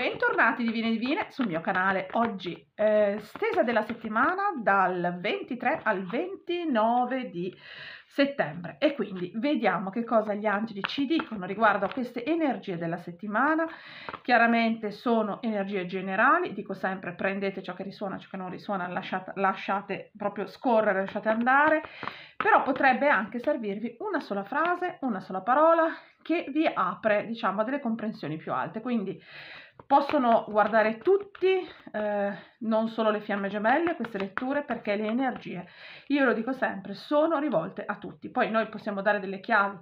Bentornati Divine Divine sul mio canale. Oggi eh, stesa della settimana dal 23 al 29 di settembre e quindi vediamo che cosa gli angeli ci dicono riguardo a queste energie della settimana. Chiaramente sono energie generali, dico sempre prendete ciò che risuona, ciò che non risuona, lasciate, lasciate proprio scorrere, lasciate andare, però potrebbe anche servirvi una sola frase, una sola parola che vi apre diciamo a delle comprensioni più alte. Quindi Possono guardare tutti, eh, non solo le fiamme gemelle, queste letture, perché le energie, io lo dico sempre, sono rivolte a tutti. Poi noi possiamo dare delle chiavi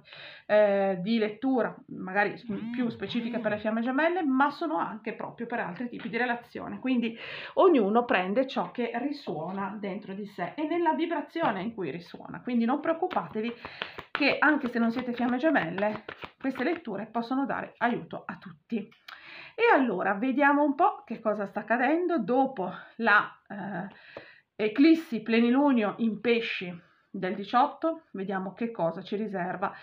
eh, di lettura, magari mm. più specifiche per le fiamme gemelle, ma sono anche proprio per altri tipi di relazione. Quindi ognuno prende ciò che risuona dentro di sé e nella vibrazione in cui risuona. Quindi non preoccupatevi che anche se non siete fiamme gemelle, queste letture possono dare aiuto a tutti. E allora vediamo un po' che cosa sta accadendo dopo la eh, eclissi plenilunio in pesci del 18, vediamo che cosa ci riserva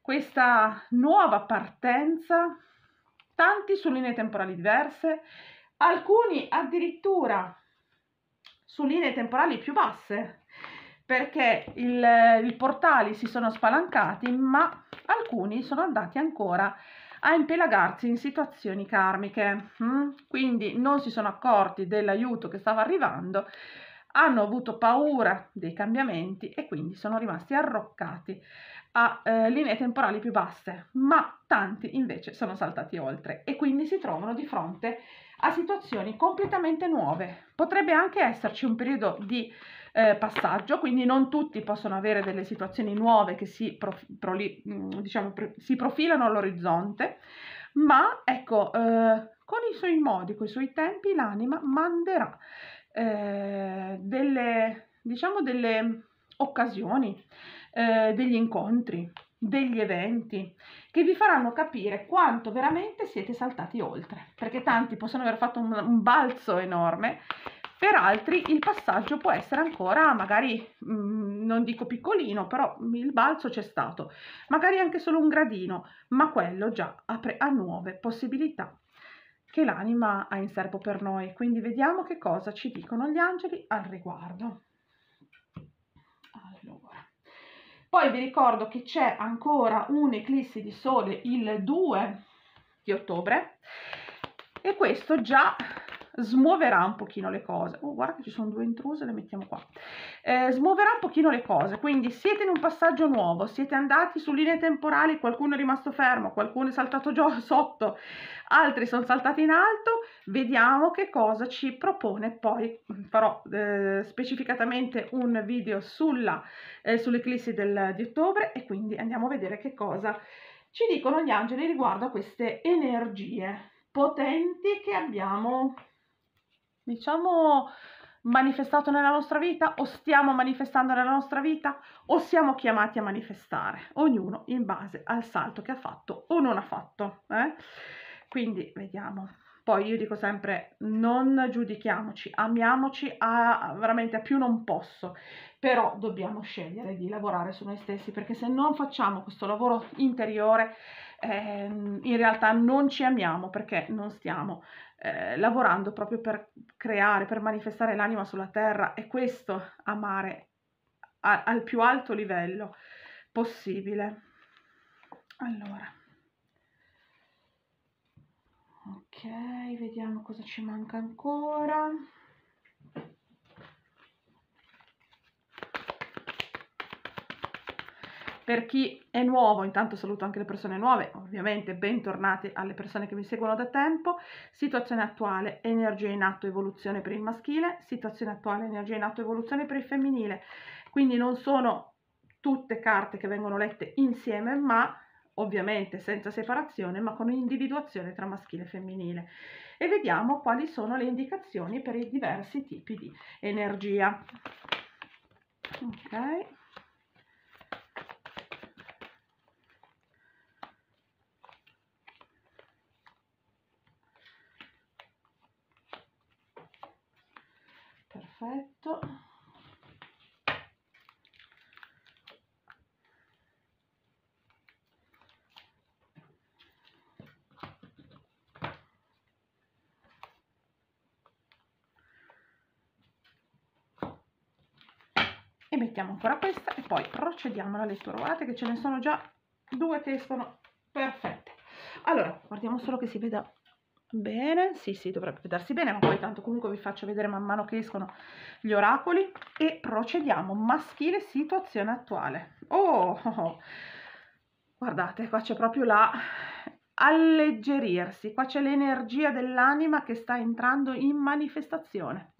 questa nuova partenza, tanti su linee temporali diverse, alcuni addirittura su linee temporali più basse, perché i portali si sono spalancati, ma alcuni sono andati ancora a a impelagarsi in situazioni karmiche. Mm? Quindi non si sono accorti dell'aiuto che stava arrivando, hanno avuto paura dei cambiamenti e quindi sono rimasti arroccati a eh, linee temporali più basse, ma tanti invece sono saltati oltre e quindi si trovano di fronte a situazioni completamente nuove. Potrebbe anche esserci un periodo di eh, passaggio, quindi non tutti possono avere delle situazioni nuove che si, prof- proli- mm, diciamo, pr- si profilano all'orizzonte, ma ecco, eh, con i suoi modi, con i suoi tempi, l'anima manderà eh, delle, diciamo, delle occasioni, eh, degli incontri, degli eventi che vi faranno capire quanto veramente siete saltati oltre, perché tanti possono aver fatto un, un balzo enorme per altri il passaggio può essere ancora magari mh, mm, non dico piccolino però il balzo c'è stato magari anche solo un gradino ma quello già apre a nuove possibilità che l'anima ha in serbo per noi quindi vediamo che cosa ci dicono gli angeli al riguardo allora poi vi ricordo che c'è ancora un eclissi di sole il 2 di ottobre e questo già smuoverà un pochino le cose. Oh, guarda che ci sono due intruse, le mettiamo qua. Eh, smuoverà un pochino le cose, quindi siete in un passaggio nuovo, siete andati su linee temporali, qualcuno è rimasto fermo, qualcuno è saltato giù sotto, altri sono saltati in alto, vediamo che cosa ci propone. Poi farò eh, specificatamente un video sulla, eh, sull'eclissi di ottobre e quindi andiamo a vedere che cosa ci dicono gli angeli riguardo a queste energie potenti che abbiamo diciamo, manifestato nella nostra vita o stiamo manifestando nella nostra vita o siamo chiamati a manifestare, ognuno in base al salto che ha fatto o non ha fatto. Eh? Quindi vediamo. Poi io dico sempre non giudichiamoci, amiamoci a, veramente a più non posso, però dobbiamo scegliere di lavorare su noi stessi perché se non facciamo questo lavoro interiore eh, in realtà non ci amiamo perché non stiamo eh, lavorando proprio per creare, per manifestare l'anima sulla terra e questo amare a, al più alto livello possibile. Allora, ok, vediamo cosa ci manca ancora. Per chi è nuovo, intanto saluto anche le persone nuove, ovviamente bentornate alle persone che mi seguono da tempo. Situazione attuale, energia in atto, evoluzione per il maschile, situazione attuale, energia in atto, evoluzione per il femminile. Quindi non sono tutte carte che vengono lette insieme, ma ovviamente senza separazione, ma con individuazione tra maschile e femminile. E vediamo quali sono le indicazioni per i diversi tipi di energia. Ok. perfetto e mettiamo ancora questa e poi procediamo alla lettura guardate che ce ne sono già due che escono perfette allora guardiamo solo che si veda Bene, sì, sì, dovrebbe vedersi bene, ma poi tanto comunque vi faccio vedere man mano che escono gli oracoli e procediamo. Maschile, situazione attuale. Oh, oh, oh. guardate, qua c'è proprio la alleggerirsi, qua c'è l'energia dell'anima che sta entrando in manifestazione.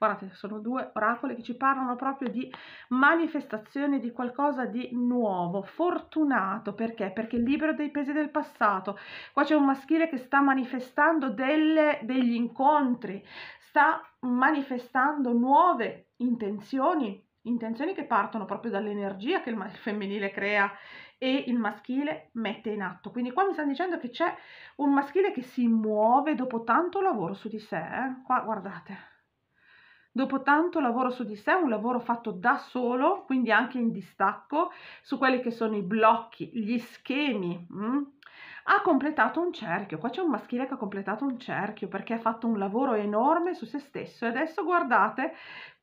Guardate, sono due oracoli che ci parlano proprio di manifestazione di qualcosa di nuovo, fortunato, perché? Perché libero dai pesi del passato. Qua c'è un maschile che sta manifestando delle, degli incontri, sta manifestando nuove intenzioni, intenzioni che partono proprio dall'energia che il femminile crea e il maschile mette in atto. Quindi qua mi stanno dicendo che c'è un maschile che si muove dopo tanto lavoro su di sé. Eh? Qua guardate dopo tanto lavoro su di sé, un lavoro fatto da solo, quindi anche in distacco, su quelli che sono i blocchi, gli schemi. Mm? Ha completato un cerchio, qua c'è un maschile che ha completato un cerchio perché ha fatto un lavoro enorme su se stesso e adesso guardate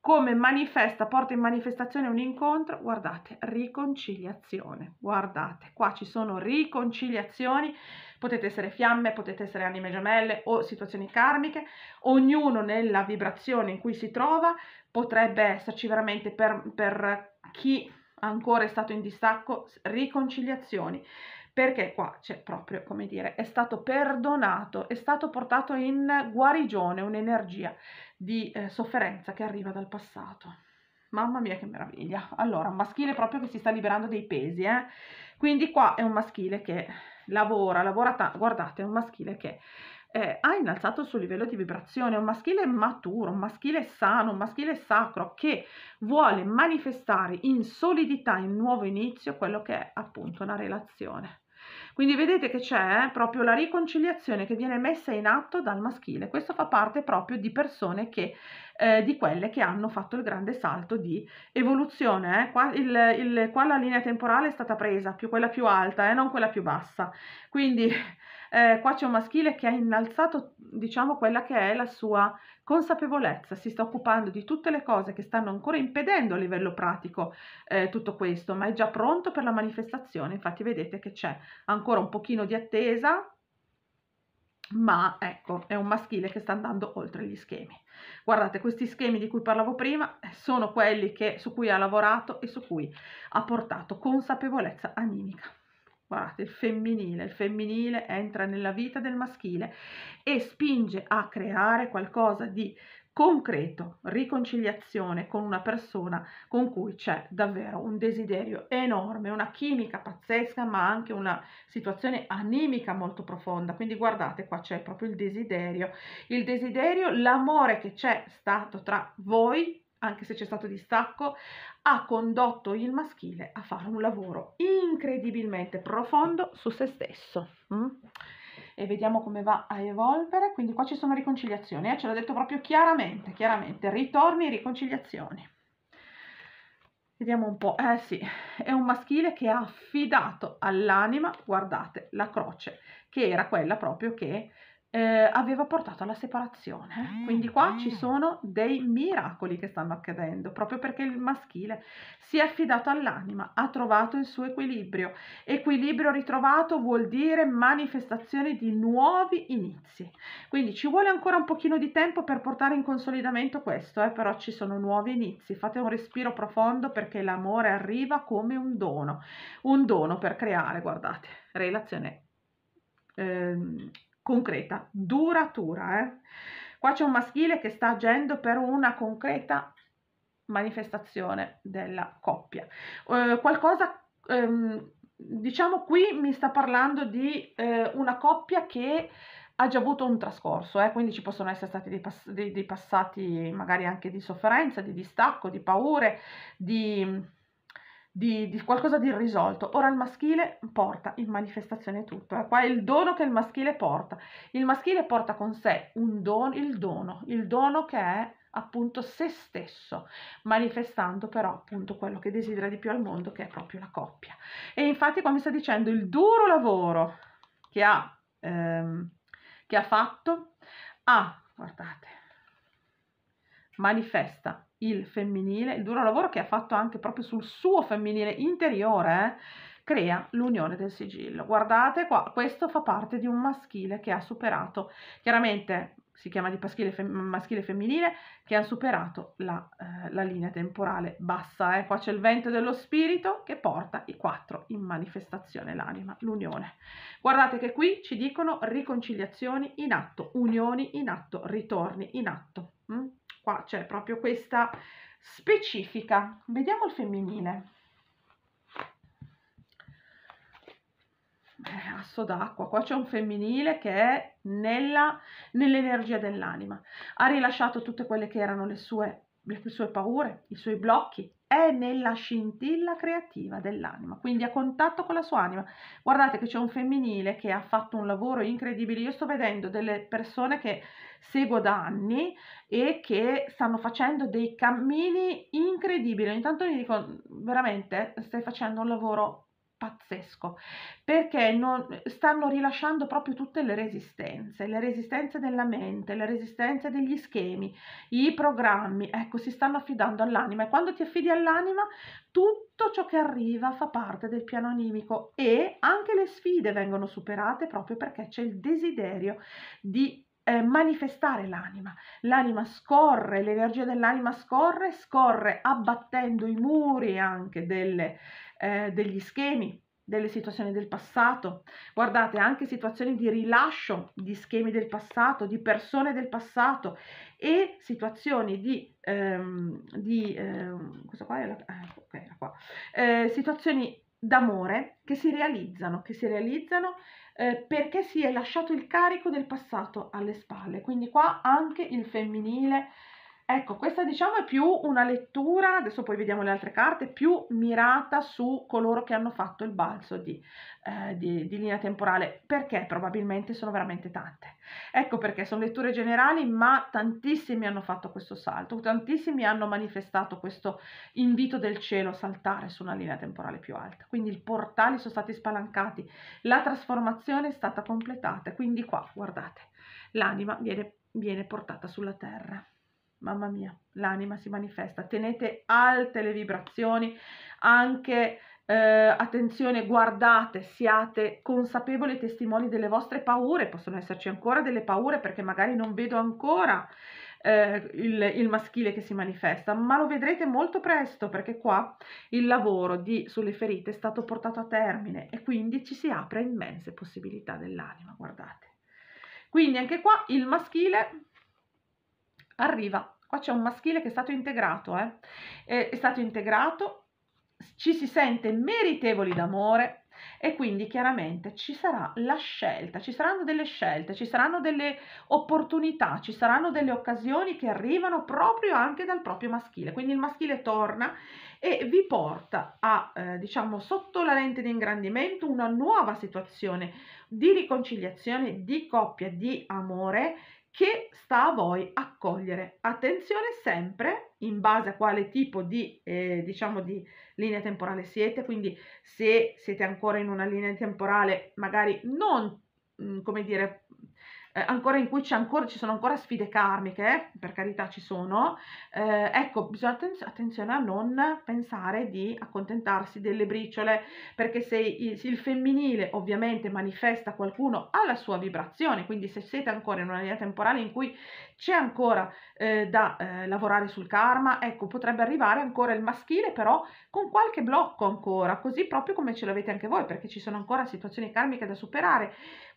come manifesta, porta in manifestazione un incontro, guardate, riconciliazione, guardate, qua ci sono riconciliazioni, potete essere fiamme, potete essere anime gemelle o situazioni karmiche, ognuno nella vibrazione in cui si trova potrebbe esserci veramente per, per chi ancora è stato in distacco, riconciliazioni perché qua c'è proprio, come dire, è stato perdonato, è stato portato in guarigione un'energia di eh, sofferenza che arriva dal passato. Mamma mia che meraviglia. Allora, un maschile proprio che si sta liberando dei pesi, eh? Quindi qua è un maschile che lavora, lavora tanto, guardate, è un maschile che eh, ha innalzato il suo livello di vibrazione, è un maschile maturo, un maschile sano, un maschile sacro che vuole manifestare in solidità, in nuovo inizio, quello che è appunto una relazione. Quindi vedete che c'è eh, proprio la riconciliazione che viene messa in atto dal maschile. Questo fa parte proprio di persone che, eh, di quelle che hanno fatto il grande salto di evoluzione. Eh. Qua, il, il, qua la linea temporale è stata presa, più, quella più alta, eh, non quella più bassa. Quindi eh, qua c'è un maschile che ha innalzato diciamo quella che è la sua consapevolezza, si sta occupando di tutte le cose che stanno ancora impedendo a livello pratico eh, tutto questo, ma è già pronto per la manifestazione, infatti vedete che c'è ancora un pochino di attesa, ma ecco, è un maschile che sta andando oltre gli schemi. Guardate, questi schemi di cui parlavo prima eh, sono quelli che, su cui ha lavorato e su cui ha portato consapevolezza animica guardate, il femminile, il femminile entra nella vita del maschile e spinge a creare qualcosa di concreto, riconciliazione con una persona con cui c'è davvero un desiderio enorme, una chimica pazzesca, ma anche una situazione animica molto profonda. Quindi guardate, qua c'è proprio il desiderio, il desiderio, l'amore che c'è stato tra voi anche se c'è stato distacco, ha condotto il maschile a fare un lavoro incredibilmente profondo su se stesso. Mm? E vediamo come va a evolvere. Quindi qua ci sono riconciliazioni, eh? ce l'ho detto proprio chiaramente, chiaramente, ritorni e riconciliazioni. Vediamo un po', eh sì, è un maschile che ha affidato all'anima, guardate, la croce, che era quella proprio che eh, aveva portato alla separazione. Ah, Quindi qua ci sono dei miracoli che stanno accadendo, proprio perché il maschile si è affidato all'anima, ha trovato il suo equilibrio. Equilibrio ritrovato vuol dire manifestazione di nuovi inizi. Quindi ci vuole ancora un pochino di tempo per portare in consolidamento questo, eh, però ci sono nuovi inizi. Fate un respiro profondo perché l'amore arriva come un dono, un dono per creare, guardate, relazione eh, concreta, duratura. Eh? Qua c'è un maschile che sta agendo per una concreta manifestazione della coppia. Eh, qualcosa, ehm, diciamo qui mi sta parlando di eh, una coppia che ha già avuto un trascorso, eh? quindi ci possono essere stati dei, pass- dei, dei, passati magari anche di sofferenza, di distacco, di paure, di di, di, qualcosa di irrisolto. Ora il maschile porta in manifestazione tutto, eh? qua è il dono che il maschile porta. Il maschile porta con sé un dono, il dono, il dono che è appunto se stesso, manifestando però appunto quello che desidera di più al mondo, che è proprio la coppia. E infatti qua mi sta dicendo il duro lavoro che ha, ehm, che ha fatto, ha, guardate, manifesta il femminile, il duro lavoro che ha fatto anche proprio sul suo femminile interiore, eh, crea l'unione del sigillo. Guardate qua, questo fa parte di un maschile che ha superato, chiaramente si chiama di maschile, fem- maschile femminile, che ha superato la, eh, la linea temporale bassa. Eh. Qua c'è il vento dello spirito che porta i quattro in manifestazione, l'anima, l'unione. Guardate che qui ci dicono riconciliazioni in atto, unioni in atto, ritorni in atto. Mm? qua c'è cioè proprio questa specifica. Vediamo il femminile. Eh, asso d'acqua, qua c'è un femminile che è nell'energia nell dell'anima. Ha rilasciato tutte quelle che erano le sue, le sue paure, i suoi blocchi, è nella scintilla creativa dell'anima, quindi a contatto con la sua anima. Guardate che c'è un femminile che ha fatto un lavoro incredibile, io sto vedendo delle persone che seguo da anni e che stanno facendo dei cammini incredibili, ogni tanto mi dico veramente stai facendo un lavoro pazzesco perché non, stanno rilasciando proprio tutte le resistenze, le resistenze della mente, le resistenze degli schemi, i programmi, ecco, si stanno affidando all'anima e quando ti affidi all'anima tutto ciò che arriva fa parte del piano animico e anche le sfide vengono superate proprio perché c'è il desiderio di eh, manifestare l'anima. L'anima scorre, l'energia dell'anima scorre, scorre abbattendo i muri anche delle, eh, degli schemi, delle situazioni del passato. Guardate, anche situazioni di rilascio di schemi del passato, di persone del passato e situazioni di... Ehm, di ehm, questo qua era, eh, okay, era qua. Eh, situazioni d'amore che si realizzano, che si realizzano eh, perché si è lasciato il carico del passato alle spalle. Quindi qua anche il femminile Ecco, questa diciamo è più una lettura, adesso poi vediamo le altre carte, più mirata su coloro che hanno fatto il balzo di, eh, di, di linea temporale, perché probabilmente sono veramente tante. Ecco perché sono letture generali, ma tantissimi hanno fatto questo salto, tantissimi hanno manifestato questo invito del cielo a saltare su una linea temporale più alta. Quindi i portali sono stati spalancati, la trasformazione è stata completata, quindi qua, guardate, l'anima viene, viene portata sulla terra mamma mia, l'anima si manifesta. Tenete alte le vibrazioni, anche eh, attenzione, guardate, siate consapevoli e testimoni delle vostre paure, possono esserci ancora delle paure perché magari non vedo ancora eh, il, il, maschile che si manifesta, ma lo vedrete molto presto perché qua il lavoro di, sulle ferite è stato portato a termine e quindi ci si apre immense possibilità dell'anima, guardate. Quindi anche qua il maschile arriva, qua c'è un maschile che è stato integrato, eh? è, è stato integrato, ci si sente meritevoli d'amore, e quindi chiaramente ci sarà la scelta, ci saranno delle scelte, ci saranno delle opportunità, ci saranno delle occasioni che arrivano proprio anche dal proprio maschile. Quindi il maschile torna e vi porta a, eh, diciamo, sotto la lente di ingrandimento una nuova situazione di riconciliazione, di coppia, di amore che sta a voi accogliere. Attenzione sempre in base a quale tipo di, eh, diciamo di linea temporale siete, quindi se siete ancora in una linea temporale magari non, mm, come dire, eh, ancora in cui ancora, ci sono ancora sfide karmiche, eh, per carità ci sono, eh, ecco, bisogna atten- attenzione a non pensare di accontentarsi delle briciole, perché se il, se il femminile ovviamente manifesta qualcuno alla sua vibrazione, quindi se siete ancora in una linea temporale in cui c'è ancora eh, da eh, lavorare sul karma, ecco, potrebbe arrivare ancora il maschile, però con qualche blocco ancora, così proprio come ce l'avete anche voi, perché ci sono ancora situazioni karmiche da superare.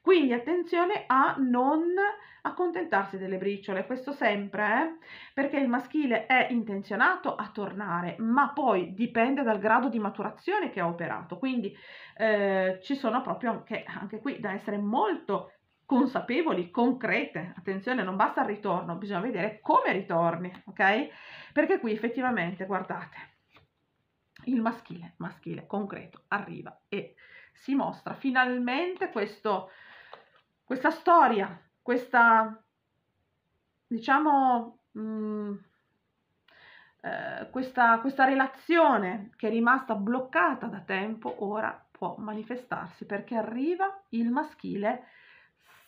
Quindi attenzione a non accontentarsi delle briciole, questo sempre, eh? perché il maschile è intenzionato a tornare, ma poi dipende dal grado di maturazione che ha operato. Quindi eh, ci sono proprio anche, anche qui da essere molto consapevoli, concrete. Attenzione, non basta il ritorno, bisogna vedere come ritorni, ok? Perché qui effettivamente, guardate, il maschile, maschile concreto, arriva e si mostra finalmente questo questa storia, questa, diciamo, mh, mm, eh, questa, questa relazione che è rimasta bloccata da tempo ora può manifestarsi perché arriva il maschile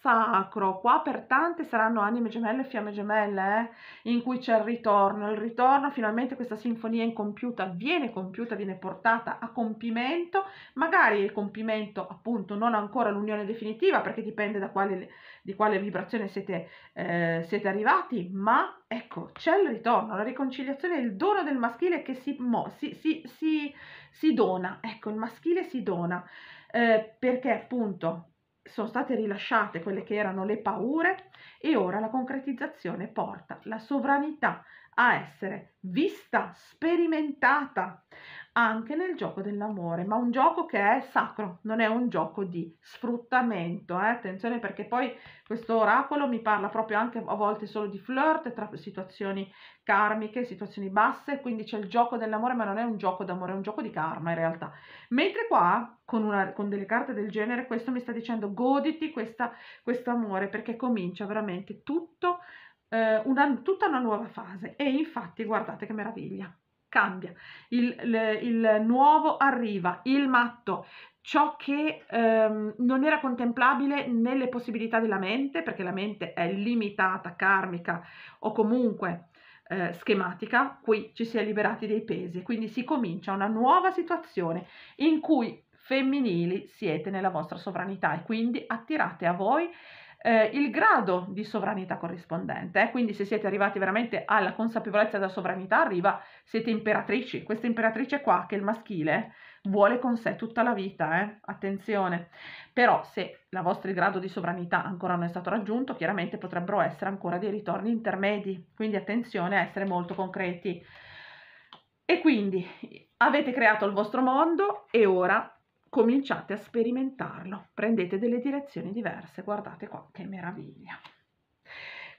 sacro. Qua per tante saranno anime gemelle e fiamme gemelle, eh? in cui c'è il ritorno. Il ritorno, finalmente questa sinfonia incompiuta viene compiuta, viene portata a compimento. Magari il compimento, appunto, non ancora l'unione definitiva, perché dipende da quale, di quale vibrazione siete, eh, siete arrivati, ma ecco, c'è il ritorno, la riconciliazione è il dono del maschile che si, mo, si, si, si dona, ecco, il maschile si dona, eh, perché appunto sono state rilasciate quelle che erano le paure e ora la concretizzazione porta la sovranità a essere vista, sperimentata, anche nel gioco dell'amore, ma un gioco che è sacro, non è un gioco di sfruttamento. Eh? Attenzione perché poi questo oracolo mi parla proprio anche a volte solo di flirt, tra situazioni karmiche, situazioni basse, quindi c'è il gioco dell'amore, ma non è un gioco d'amore, è un gioco di karma in realtà. Mentre qua, con, una, con delle carte del genere, questo mi sta dicendo goditi questo amore perché comincia veramente tutto, eh, una, tutta una nuova fase. E infatti guardate che meraviglia cambia, il, il, il nuovo arriva, il matto, ciò che ehm, non era contemplabile nelle possibilità della mente, perché la mente è limitata, karmica o comunque eh, schematica, qui ci si è liberati dei pesi, quindi si comincia una nuova situazione in cui femminili siete nella vostra sovranità e quindi attirate a voi eh, il grado di sovranità corrispondente. Eh? Quindi se siete arrivati veramente alla consapevolezza della sovranità, arriva, siete imperatrici. Questa imperatrice qua, che il maschile, vuole con sé tutta la vita, eh? attenzione. Però se il vostro grado di sovranità ancora non è stato raggiunto, chiaramente potrebbero essere ancora dei ritorni intermedi, quindi attenzione a essere molto concreti. E quindi avete creato il vostro mondo e ora cominciate a sperimentarlo, prendete delle direzioni diverse, guardate qua che meraviglia.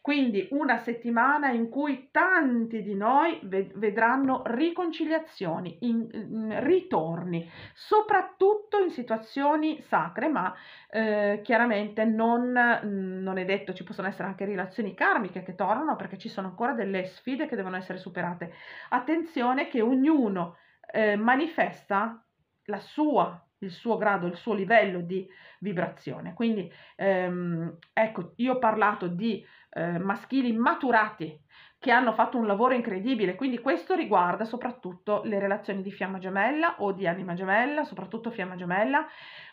Quindi una settimana in cui tanti di noi vedranno riconciliazioni, in, in, ritorni, soprattutto in situazioni sacre, ma eh, chiaramente non, non, è detto, ci possono essere anche relazioni karmiche che tornano perché ci sono ancora delle sfide che devono essere superate. Attenzione che ognuno eh, manifesta la sua il suo grado, il suo livello di vibrazione. Quindi ehm, ecco, io ho parlato di eh, maschili maturati che hanno fatto un lavoro incredibile, quindi questo riguarda soprattutto le relazioni di fiamma gemella o di anima gemella, soprattutto fiamma gemella,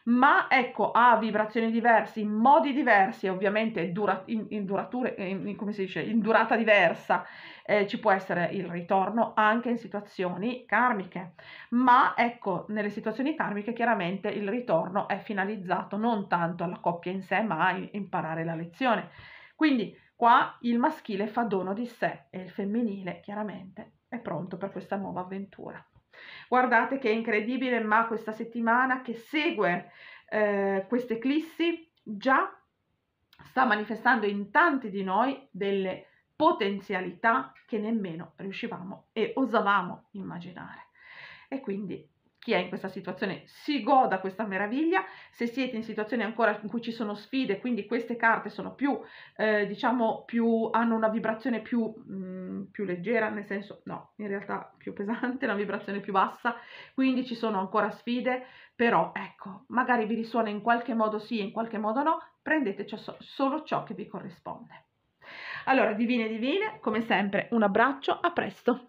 ma ecco ha vibrazioni diverse, in modi diversi ovviamente dura, in, in, durature, in, come si dice, in durata diversa eh, ci può essere il ritorno anche in situazioni karmiche, ma ecco nelle situazioni karmiche chiaramente il ritorno è finalizzato non tanto alla coppia in sé ma a imparare la lezione. Quindi Qua il maschile fa dono di sé e il femminile chiaramente è pronto per questa nuova avventura. Guardate che è incredibile, ma questa settimana che segue eh, questa eclissi già sta manifestando in tanti di noi delle potenzialità che nemmeno riuscivamo e osavamo immaginare. E quindi chi è in questa situazione si goda questa meraviglia, se siete in situazioni ancora in cui ci sono sfide, quindi queste carte sono più, eh, diciamo, più, hanno una vibrazione più, mh, mm, più leggera, nel senso, no, in realtà più pesante, una vibrazione più bassa, quindi ci sono ancora sfide, però ecco, magari vi risuona in qualche modo sì e in qualche modo no, prendete ciò, solo ciò che vi corrisponde. Allora, divine divine, come sempre, un abbraccio, a presto!